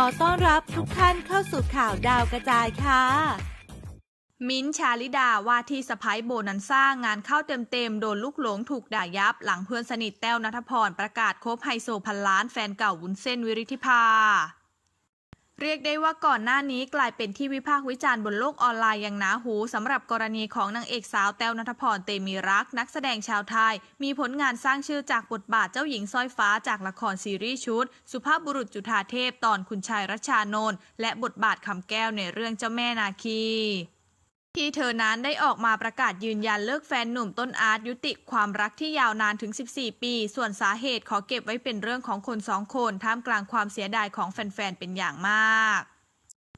ขอต้อนรับทุกท่านเข้าสู่ข่าวดาวกระจายค่ะ มิ้นชาลิดาว่าที่สะพ้ยโบนันซ่างานเข้าเต็มๆโดนลูกหลงถูกด่ายับหลังเพื่อนสนิทแต้วนัทพรประกาศคบไฮโซพันล้านแฟนเก่าวุ้นเส้นวิริธิภาเรียกได้ว่าก่อนหน้านี้กลายเป็นที่วิพากษ์วิจารณ์บนโลกออนไลน์อย่างหนาหูสำหรับกรณีของนางเอกสาวแต้วนัทพรเตมีรักนักแสดงชาวไทย มีผลงานสร้างชื่อจากบทบาทเจ้าหญิงสร้อยฟ้าจากละครซีรีส์ชุด สุภาพบุรุษจุฑาเทพตอนคุณชายรัชชานนท์และบทบาทคำแก้วในเรื่องเจ้าแม่นาคีที่เธอนั้นได้ออกมาประกาศยืนยันเลิกแฟนหนุ่มต้นอาร์ตยุติความรักที่ยาวนานถึง 14 ปี ส่วนสาเหตุขอเก็บไว้เป็นเรื่องของคนสองคนท่ามกลางความเสียดายของแฟนๆ เป็นอย่างมาก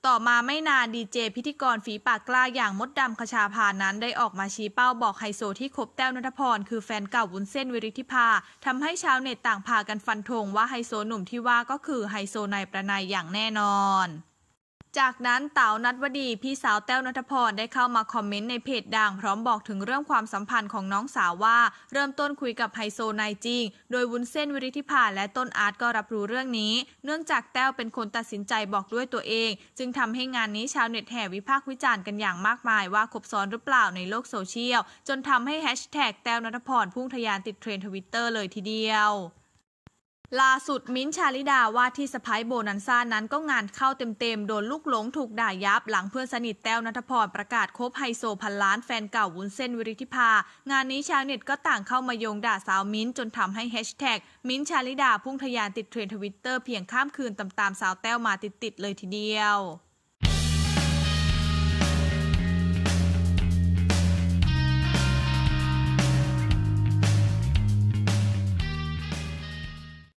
ต่อมาไม่นานดีเจพิธีกรฝีปากกล้าอย่างมดดำคชาพานั้นได้ออกมาชี้เป้าบอกไฮโซที่คบแต้วนัทพรคือแฟนเก่าวุ้นเส้นวิริธิภาทำให้ชาวเน็ตต่างพากันฟันธงว่าไฮโซหนุ่มที่ว่าก็คือไฮโซนายประนายอย่างแน่นอนจากนั้นเต๋านัทวดีพี่สาว แต้วนัทพร ได้เข้ามาคอมเมนต์ในเพจดัง พร้อมบอกถึงเรื่องความสัมพันธ์ของน้องสาวว่า เริ่มต้นคุยกับไฮโซนายจริง โดยวุ้นเส้นวิริธิภาและต้นอาร์ตก็รับรู้เรื่องนี้ เนื่องจากแต้วเป็นคนตัดสินใจบอกด้วยตัวเอง จึงทำให้งานนี้ชาวเน็ตแห่วิพากษ์วิจารณ์กันอย่างมากมายว่าคบซ้อนหรือเปล่าในโลกโซเชียลจนทำให้แฮชแท็กแต้วนัทพรพุ่งทะยานติดเทรนด์ทวิตเตอร์เลยทีเดียวล่าสุดมิ้นชาลิดาว่าที่สไปายโบนันซ่านั้นก็งานเข้าเต็มๆ โดนลูกหลงถูกด่ายับหลังเพื่อนสนิทแต้วนัทพรประกาศคบไฮโซพันล้านแฟนเก่าวุ้นเส้นวิริธิพางานนี้ชาวเน็ตก็ต่างเข้ามาโยงด่าสาวมิ้นจนทำให้แฮชแท็กมิ้นชาลิดาพุ่งทยานติดเทรนด์ทวิตเตอร์เพียงข้ามคืนตามๆสาวแต้วมาติดๆเลยทีเดียว